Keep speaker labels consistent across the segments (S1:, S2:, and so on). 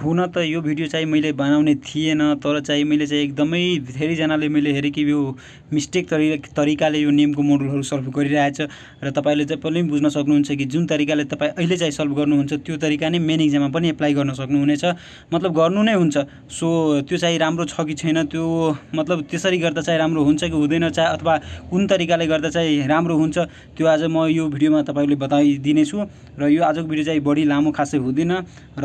S1: हुन त यो भिडियो चाहिँ मैले बनाउने थिएन तर चाहिँ मैले चाहिँ एकदमै धेरैजनाले मैले हेरेँ कि यो मिस्टेक तरि तरिकाले यो नेमको मोडलहरू सल्भ गरिरहेछ र तपाईँले चाहिँ पनि बुझ्न सक्नुहुन्छ कि जुन तरिकाले तपाईँ अहिले चाहिँ सल्भ गर्नुहुन्छ त्यो तरिका नै मेन इक्जाममा पनि एप्लाई गर्न सक्नुहुनेछ मतलब गर्नु नै हुन्छ सो त्यो चाहिँ राम्रो छ कि छैन त्यो मतलब त्यसरी गर्दा चाहिँ राम्रो हुन्छ कि हुँदैन चाहे अथवा कुन तरिकाले गर्दा चाहिँ राम्रो हुन्छ त्यो आज म यो भिडियोमा तपाईँले बताइदिनेछु र यो आजको भिडियो चाहिँ बढी लामो खासै हुँदैन र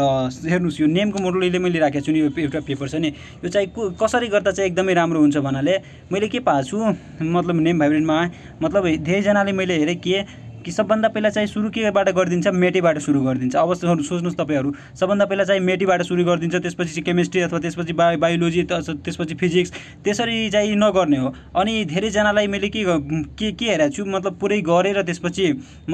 S1: हेर्नुहोस् यो नेमको नेमको मोडलले मैले राखेको छु नि यो एउटा पेपर छ नि यो चाहिँ कसरी गर्दा चाहिँ एकदमै राम्रो हुन्छ भन्नाले मैले के पाएको छु मतलब नेम भाइब्रेन्टमा मतलब धेरैजनाले मैले हेरेँ के कि सबभन्दा पहिला चाहिँ सुरु केबाट गरिदिन्छ मेटीबाट सुरु गरिदिन्छ अब सोच्नुहोस् तपाईँहरू सबभन्दा पहिला चाहिँ मेटीबाट सुरु गरिदिन्छ त्यसपछि चाहिँ केमिस्ट्री अथवा त्यसपछि बायो बायोलोजी त्यसपछि फिजिक्स त्यसरी चाहिँ नगर्ने हो अनि धेरैजनालाई मैले के के के हेरेको छु मतलब पुरै गरेर त्यसपछि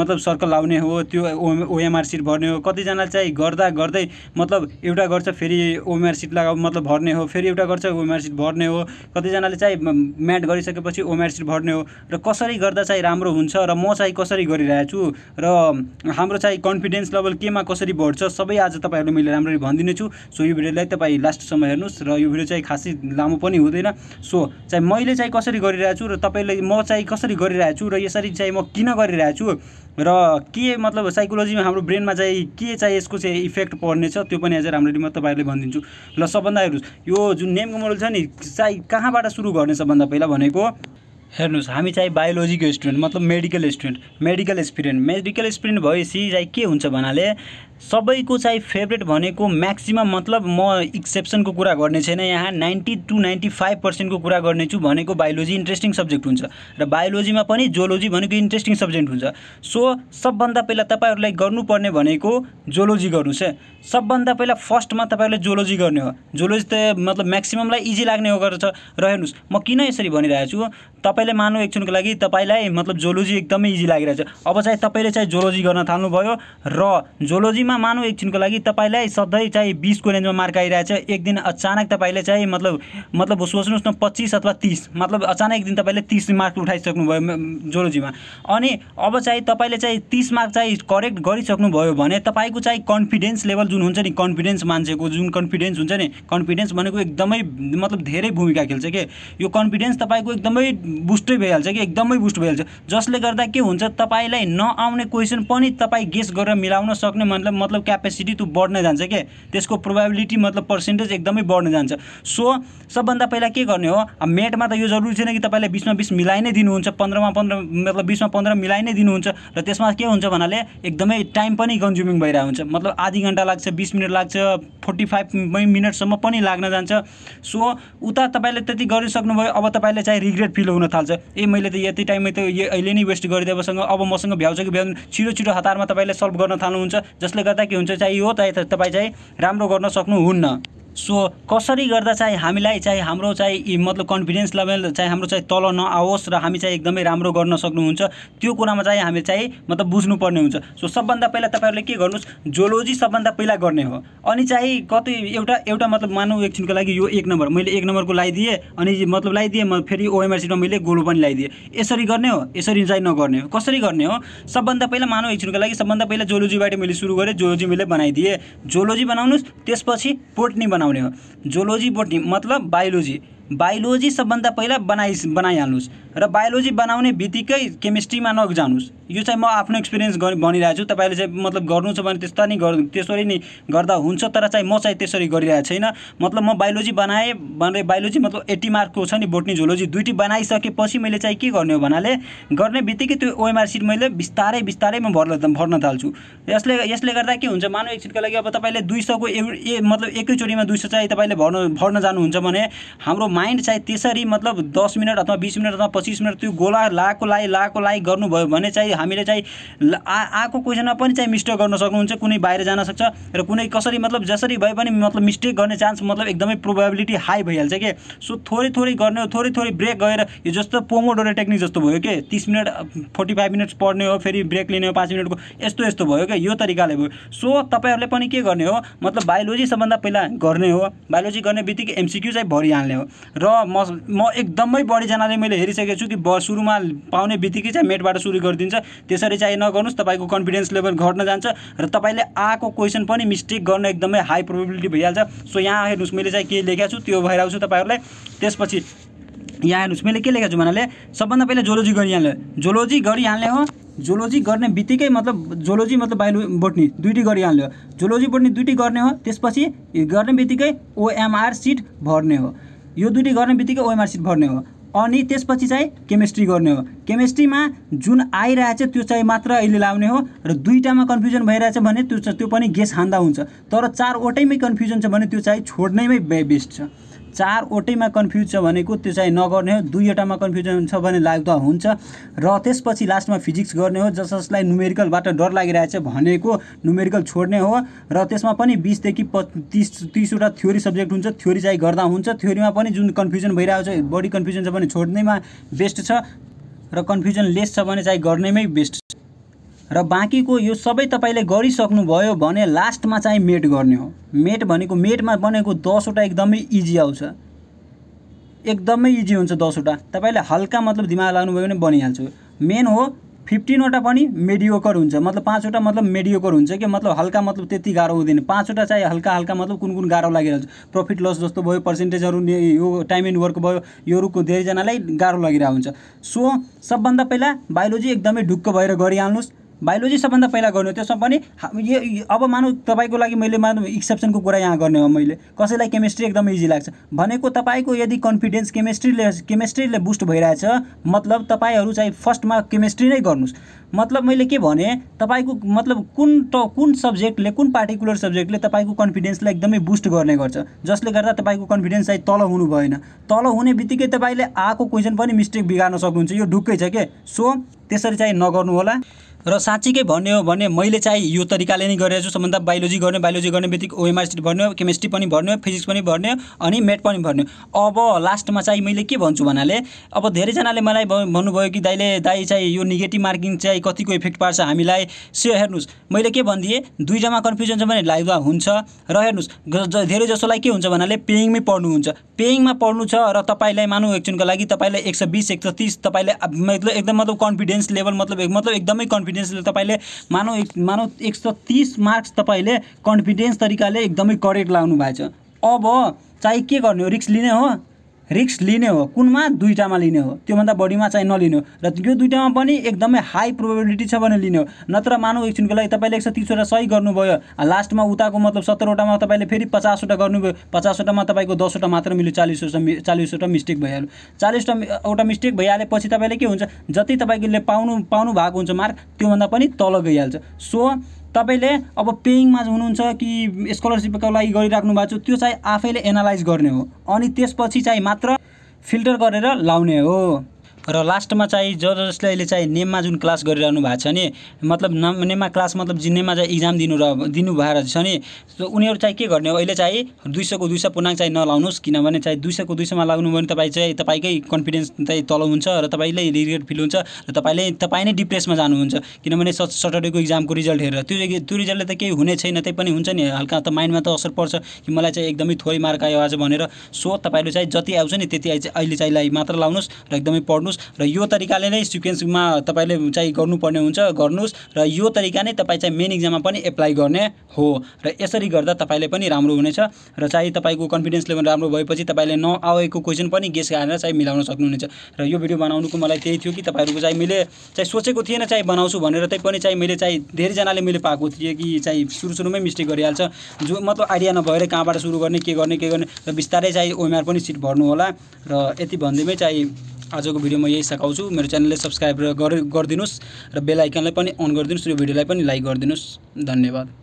S1: मतलब सर्कल लाउने हो त्यो ओएमआर सिट भर्ने हो कतिजना चाहिँ गर्दा गर्दै मतलब एउटा गर्छ फेरि ओएमआर सिट मतलब भर्ने हो फेरि एउटा गर्छ ओएमआर सिट भर्ने हो कतिजनाले चाहिँ म्याट गरिसकेपछि ओएमआर सिट भर्ने हो र कसरी गर्दा चाहिँ राम्रो हुन्छ र म चाहिँ कसरी गरेँ गरिरहेको छु र हाम्रो चाहिँ कन्फिडेन्स लेभल केमा कसरी बढ्छ सबै आज तपाईँहरूले मैले राम्ररी भनिदिनेछु सो यो भिडियोलाई तपाईँ लास्टसम्म हेर्नुहोस् र यो भिडियो चाहिँ खासै लामो पनि हुँदैन सो चाहिँ मैले चाहिँ कसरी गरिरहेको छु र तपाईँले म चाहिँ कसरी छु र यसरी चाहिँ म किन छु र के मतलब साइकोलोजीमा हाम्रो ब्रेनमा चाहिँ के चाहिँ यसको चाहिँ इफेक्ट पर्नेछ त्यो पनि आज राम्ररी म तपाईँहरूले भनिदिन्छु ल सबभन्दा हेर्नुहोस् यो जुन नेमको मोडल छ नि चाहिँ कहाँबाट सुरु गर्ने सबभन्दा पहिला भनेको हेर्नुहोस् हामी चाहिँ बायोलोजीको स्टुडेन्ट मतलब मेडिकल स्टुडेन्ट मेडिकल एक्सपिरियन्ट मेडिकल एक्सपिरियन्ट भएपछि चाहिँ के हुन्छ भन्नाले सबैको चाहिँ फेभरेट भनेको म्याक्सिमम् मतलब म एक्सेप्सनको कुरा गर्ने छैन यहाँ नाइन्टी टू नाइन्टी फाइभ पर्सेन्टको कुरा गर्नेछु भनेको बायोलोजी इन्ट्रेस्टिङ सब्जेक्ट हुन्छ र बायोलोजीमा पनि जोलोजी भनेको इन्ट्रेस्टिङ सब्जेक्ट हुन्छ सो सबभन्दा पहिला तपाईँहरूलाई गर्नुपर्ने भनेको जोलोजी गर्नुहोस् है सबभन्दा पहिला फर्स्टमा तपाईँहरूले जोलोजी गर्ने हो जोलोजी त मतलब म्याक्सिममलाई इजी लाग्ने हो गर्छ र हेर्नुहोस् म किन यसरी भनिरहेको छु तपाईँले मानु एकछिनको लागि तपाईँलाई मतलब जोलोजी एकदमै इजी लागिरहेछ अब चाहिँ तपाईँले चाहिँ जोलोजी गर्न थाल्नुभयो र जोलोजीमा मानु एकछिनको लागि तपाईँलाई सधैँ चाहिँ बिसको रेन्जमा मार्क आइरहेछ एक दिन अचानक तपाईँले चाहिँ मतलब मतलब सोच्नुहोस् न पच्चिस अथवा तिस मतलब अचानक एक दिन तपाईँले तिस मार्क उठाइसक्नुभयो जोलोजीमा अनि अब चाहिँ तपाईँले चाहिँ तिस मार्क चाहिँ करेक्ट गरिसक्नुभयो भने तपाईँको चाहिँ कन्फिडेन्स लेभल जुन हुन्छ नि कन्फिडेन्स मान्छेको जुन कन्फिडेन्स हुन्छ नि कन्फिडेन्स भनेको एकदमै मतलब धेरै भूमिका खेल्छ के यो कन्फिडेन्स तपाईँको एकदमै बुस्टै भइहाल्छ कि एकदमै बुस्ट भइहाल्छ जसले गर्दा के हुन्छ तपाईँलाई नआउने क्वेसन पनि तपाईँ गेस गरेर मिलाउन सक्ने मतलब मतलब क्यापेसिटी त्यो बढ्न जान्छ क्या त्यसको प्रोभाबिलिटी मतलब पर्सेन्टेज एकदमै बढ्न जान्छ सो सबभन्दा पहिला के गर्ने हो मेटमा त यो जरुरी छैन कि तपाईँले बिसमा बिस मिलाइ नै दिनुहुन्छ पन्ध्रमा पन्ध्र मतलब बिसमा पन्ध्र मिलाइ नै दिनुहुन्छ र त्यसमा के हुन्छ भन्नाले एकदमै टाइम पनि कन्ज्युमिङ भइरहेको हुन्छ मतलब आधी घन्टा लाग्छ बिस मिनट लाग्छ फोर्टी फाइभ मिनटसम्म पनि लाग्न जान्छ सो उता तपाईँले त्यति गरिसक्नुभयो अब तपाईँले चाहिँ रिग्रेट फिल हुन हुन थाल्छ ए मैले त यति टाइममै त यो अहिले नै वेस्ट गरिदिएकोसँग अब मसँग भ्याउँछ कि भ्याउँदैन छिटो छिटो हतारमा तपाईँले सल्भ गर्न थाल्नुहुन्छ जसले गर्दा के हुन्छ चाहिँ यो त तपाईँ चाहिँ राम्रो गर्न सक्नुहुन्न सो कसरी गर्दा चाहिँ हामीलाई चाहिँ हाम्रो चाहिँ मतलब कन्फिडेन्स लेभल चाहिँ हाम्रो चाहिँ तल नआओस् र हामी चाहिँ एकदमै राम्रो गर्न सक्नुहुन्छ त्यो कुरामा चाहिँ हामी चाहिँ मतलब बुझ्नुपर्ने हुन्छ सो सबभन्दा पहिला तपाईँहरूले के गर्नुहोस् जोलोजी सबभन्दा पहिला गर्ने हो अनि चाहिँ कति एउटा एउटा मतलब मानव एकछिनको लागि यो एक नम्बर मैले एक नम्बरको लगाइदिएँ अनि मतलब लगाइदिएँ म फेरि ओएमआरसीमा मैले गोलो पनि लगाइदिएँ यसरी गर्ने हो यसरी चाहिँ नगर्ने हो कसरी गर्ने हो सबभन्दा पहिला मानव एकछिनको लागि सबभन्दा पहिला जोलोजीबाट मैले सुरु गरेँ जोलोजी मैले बनाइदिएँ जोलोजी बनाउनुहोस् त्यसपछि पोर्टनी बनाउनु बनाउने हो जोलोजी बोटनी मतलब बायोलोजी बायोलोजी सबभन्दा पहिला बनाइ बनाइहाल्नुहोस् र बायोलोजी बनाउने बित्तिकै केमिस्ट्रीमा नजानुहोस् यो चाहिँ म आफ्नो एक्सपिरियन्स गर भनिरहेको छु तपाईँले चाहिँ मतलब गर्नु छ भने त्यस्ता नै गर् त्यसरी नै गर्दा हुन्छ तर चाहिँ म चाहिँ त्यसरी गरिरहेको छैन मतलब म बायोलोजी बनाएँ भनेर बायोलोजी मतलब एट्टी मार्कको छ नि बोटनी झोलोजी दुइटी बनाइसकेपछि मैले चाहिँ के गर्ने हो भन्नाले गर्ने बित्तिकै त्यो ओएमआर सिट मैले बिस्तारै बिस्तारै म भर्न भर्न थाल्छु यसले यसले गर्दा के हुन्छ मानव एकछिनको लागि अब तपाईँले दुई सौको ए मतलब एकैचोटिमा दुई सौ चाहिँ तपाईँले भर्न भर्न जानुहुन्छ भने हाम्रो माइन्ड चाहिँ त्यसरी मतलब दस मिनट अथवा बिस मिनट अथवा पच्चिस मिनट त्यो गोला लाको लाइ लाको लाइ गर्नुभयो भने चाहिँ हामीले चाहिँ आएको क्वेसनमा पनि चाहिँ मिस्टेक गर्न सक्नुहुन्छ कुनै बाहिर जान सक्छ र कुनै कसरी मतलब जसरी भए पनि मतलब मिस्टेक गर्ने चान्स मतलब एकदमै प्रोबेबिलिटी हाई भइहाल्छ के सो थोरै थोरै गर्ने हो थोरै थोरै ब्रेक गएर यो जस्तो पोमोडोरो टेक्निक जस्तो भयो कि तिस मिनट फोर्टी फाइभ मिनट्स पढ्ने हो फेरि ब्रेक लिने हो पाँच मिनटको यस्तो यस्तो भयो क्या यो तरिकाले भयो सो तपाईँहरूले पनि के गर्ने हो मतलब बायोलोजी सबभन्दा पहिला गर्ने हो बायोलोजी गर्ने बित्तिकै एमसिक्यू चाहिँ भरिहाल्ने हो र म म एकदमै बढीजनाले मैले हेरिसकेको छु कि ब सुरुमा पाउने बित्तिकै चाहिँ मेटबाट सुरु गरिदिन्छ त्यसरी चाहिँ नगर्नुहोस् तपाईँको कन्फिडेन्स लेभल घट्न जान्छ र तपाईँले आएको क्वेसन पनि मिस्टेक गर्न एकदमै हाई प्रोबेबिलिटी भइहाल्छ सो यहाँ हेर्नुहोस् मैले चाहिँ के लेखेको छु त्यो भइरहेको छु तपाईँहरूलाई त्यसपछि यहाँ हेर्नुहोस् मैले के लेखेको छु भन्नाले सबभन्दा पहिला जोलोजी गरिहाल्ने जोलोजी गरिहाल्ने हो जोलोजी गर्ने बित्तिकै मतलब जोलोजी मतलब बाहिर बोट्ने दुइटै गरिहाल्ने हो जोलोजी बोट्ने दुइटै गर्ने हो त्यसपछि गर्ने बित्तिकै ओएमआर सिट भर्ने हो यो दुइटै गर्ने बित्तिकै ओएमआर सिट भर्ने हो अनि त्यसपछि चाहिँ केमिस्ट्री गर्ने हो केमिस्ट्रीमा जुन आइरहेछ त्यो चाहिँ मात्र अहिले लाउने हो र दुईवटामा कन्फ्युजन भइरहेछ भने त्यो त्यो पनि गेस हान्दा हुन्छ तर चारवटैमै कन्फ्युजन छ भने त्यो चाहिँ छोड्नैमै बेस्ट छ चारवटैमा कन्फ्युज छ भनेको त्यो चाहिँ नगर्ने हो दुईवटामा कन्फ्युजन छ भने लाग्दा हुन्छ र त्यसपछि लास्टमा फिजिक्स गर्ने हो जस जसलाई न्युमेरिकलबाट डर लागिरहेछ भनेको न्युमेरिकल छोड्ने हो र त्यसमा पनि बिसदेखि प तिस तिसवटा थ्योरी सब्जेक्ट हुन्छ थ्योरी चाहिँ गर्दा हुन्छ थ्योरीमा पनि जुन कन्फ्युजन भइरहेको छ बढी कन्फ्युजन छ भने छोड्नेमा बेस्ट छ र कन्फ्युजन लेस छ भने चाहिँ गर्नेमै बेस्ट र बाँकीको यो सबै तपाईँले गरिसक्नुभयो भने लास्टमा चाहिँ मेट गर्ने हो मेट भनेको मेटमा बनेको दसवटा एकदमै इजी आउँछ एकदमै इजी हुन्छ दसवटा तपाईँले हल्का मतलब दिमाग लाग्नुभयो भने बनिहाल्छ मेन हो फिफ्टिनवटा पनि मेडियोकर हुन्छ मतलब पाँचवटा मतलब मेडियोकर हुन्छ कि मतलब हल्का मतलब त्यति गाह्रो हुँदैन पाँचवटा चाहिँ हल्का हल्का मतलब कुन कुन गाह्रो लागिरहेको प्रफिट लस जस्तो भयो पर्सेन्टेजहरू यो टाइम एन्ड वर्क भयो योहरूको धेरैजनालाई गाह्रो लागिरहेको हुन्छ सो सबभन्दा पहिला बायोलोजी एकदमै ढुक्क भएर गरिहाल्नुहोस् बायोलोजी सबभन्दा पहिला गर्नु त्यसमा पनि यो अब मानौँ तपाईँको लागि मैले मानौँ एक्सेप्सनको कुरा यहाँ गर्ने हो मैले कसैलाई केमिस्ट्री एकदम इजी लाग्छ भनेको तपाईँको यदि कन्फिडेन्स केमिस्ट्रीले केमिस्ट्रीले बुस्ट भइरहेछ मतलब तपाईँहरू चाहिँ फर्स्टमा केमिस्ट्री नै गर्नुहोस् मतलब मैले के भने तपाईँको मतलब कुन ट कुन सब्जेक्टले कुन पार्टिकुलर सब्जेक्टले तपाईँको कन्फिडेन्सलाई एकदमै बुस्ट गर्ने गर्छ जसले गर्दा तपाईँको कन्फिडेन्स चाहिँ तल हुनु भएन तल हुने बित्तिकै तपाईँले आएको क्वेसन पनि मिस्टेक बिगार्न सक्नुहुन्छ यो ढुक्कै छ के सो त्यसरी चाहिँ नगर्नु होला र साँच्चीकै भन्ने हो भने मैले चाहिँ यो तरिकाले नै गरेको छु सबभन्दा बायोलोजी गर्ने बायोलोजी गर्ने बित्तिकै ओएमआर भन्ने हो केमिस्ट्री पनि भर्ने फिजिक्स पनि भर्ने अनि म्याथ पनि भर्ने अब लास्टमा चाहिँ मैले के भन्छु भन्नाले अब धेरैजनाले मलाई भन्नुभयो कि दाइले दाइ चाहिँ यो निगेटिभ मार्किङ चाहिँ कतिको इफेक्ट पार्छ हामीलाई सो हेर्नुहोस् मैले के भनिदिएँ दुईजना कन्फ्युजन छ भने लाइदा हुन्छ र हेर्नुहोस् धेरै जसोलाई के हुन्छ भन्नाले पेइङमै पढ्नुहुन्छ पेइङमा पढ्नु छ र तपाईँलाई मानु एकछिनको लागि तपाईँलाई एक सय बिस एक सय तिस तपाईँलाई मतलब एकदम मतलब कन्फिडेन्स लेभल मतलब मतलब एकदमै कन्फिडेन्स कन्फिडेन्सले तपाईँले मानव एक मानौ एक सौ तिस मार्क्स तपाईँले कन्फिडेन्स तरिकाले एकदमै करेक्ट लाउनु भएको छ अब चाहिँ के गर्ने हो रिक्स लिने हो रिक्स लिने हो कुनमा दुईवटामा लिने हो त्योभन्दा बढीमा चाहिँ नलिने हो र यो दुईवटामा पनि एकदमै हाई प्रोबेबिलिटी छ भने लिने हो नत्र मानौ एकछिनको लागि तपाईँले एक सय तिसवटा सही गर्नुभयो लास्टमा उताको मतलब सत्तरवटामा तपाईँले फेरि पचासवटा गर्नुभयो पचासवटामा तपाईँको दसवटा मात्र मिल्यो चालिसवटा मि चालिसवटा मिस्टेक भइहाल्यो चालिसवटा एउटा मिस्टेक भइहालेपछि तपाईँले के हुन्छ जति तपाईँले पाउनु पाउनु भएको हुन्छ मार्क त्योभन्दा पनि तल गइहाल्छ सो तपाईँले अब पेइङमा हुनुहुन्छ कि स्कलरसिपको लागि गरिराख्नु भएको छ त्यो चाहिँ आफैले एनालाइज गर्ने हो अनि त्यसपछि चाहिँ मात्र फिल्टर गरेर लाउने हो र लास्टमा चाहिँ ज जसले अहिले चाहिँ नेममा जुन क्लास गरिरहनु भएको छ नि मतलब न नेममा क्लास मतलब नेममा चाहिँ इक्जाम दिनु र दिनु भएर छ नि उनीहरू चाहिँ के गर्ने हो अहिले चाहिँ दुई सौको दुई सय पूर्णाङ्क चाहिँ नलाउनुहोस् किनभने चाहिँ दुई सयको दुई सयमा लाग्नु भने तपाईँ चाहिँ तपाईँकै कन्फिडेन्स चाहिँ तल हुन्छ र तपाईँले रिग्रेट फिल हुन्छ र तपाईँले तपाईँ नै डिप्रेसमा जानुहुन्छ किनभने स सटरडेको इक्जामको रिजल्ट हेरेर त्यो त्यो रिजल्टले त केही हुने छैन त्यही पनि हुन्छ नि हल्का त माइन्डमा त असर पर्छ कि मलाई चाहिँ एकदमै थोरै मार्क आयो आज भनेर सो तपाईँले चाहिँ जति आउँछ नि त्यति अहिले चाहिँ मात्र लाउनुहोस् र एकदमै पढ्नुहोस् गर्नुहोस् र यो तरिकाले नै सिक्वेन्समा तपाईँले चाहिँ गर्नुपर्ने हुन्छ गर्नुहोस् र यो तरिका नै तपाईँ चाहिँ मेन इक्जाममा पनि एप्लाई गर्ने हो र यसरी गर्दा तपाईँले पनि राम्रो हुनेछ र चाहे तपाईँको कन्फिडेन्स लेभल राम्रो भएपछि तपाईँले नआएको क्वेसन पनि गेस गरेर चाहिँ मिलाउन सक्नुहुनेछ र यो भिडियो बनाउनुको मलाई त्यही थियो कि तपाईँहरूको चाहिँ मैले चाहिँ सोचेको थिएन चाहिँ बनाउँछु भनेर त्यही पनि चाहिँ मैले चाहिँ धेरैजनाले मैले पाएको थिएँ कि चाहिँ सुरु सुरुमै मिस्टेक गरिहाल्छ जो मतलब आइडिया नभएर कहाँबाट सुरु गर्ने के गर्ने के गर्ने र बिस्तारै चाहिँ ओएमआर पनि सिट भर्नु होला र यति भन्दैमै चाहिँ आजको भिडियो म यही सघाउँछु मेरो च्यानललाई सब्सक्राइब गरिदिनुहोस् र बेल आइकनलाई पनि अन गरिदिनुहोस् यो भिडियोलाई पनि लाइक गरिदिनुहोस् धन्यवाद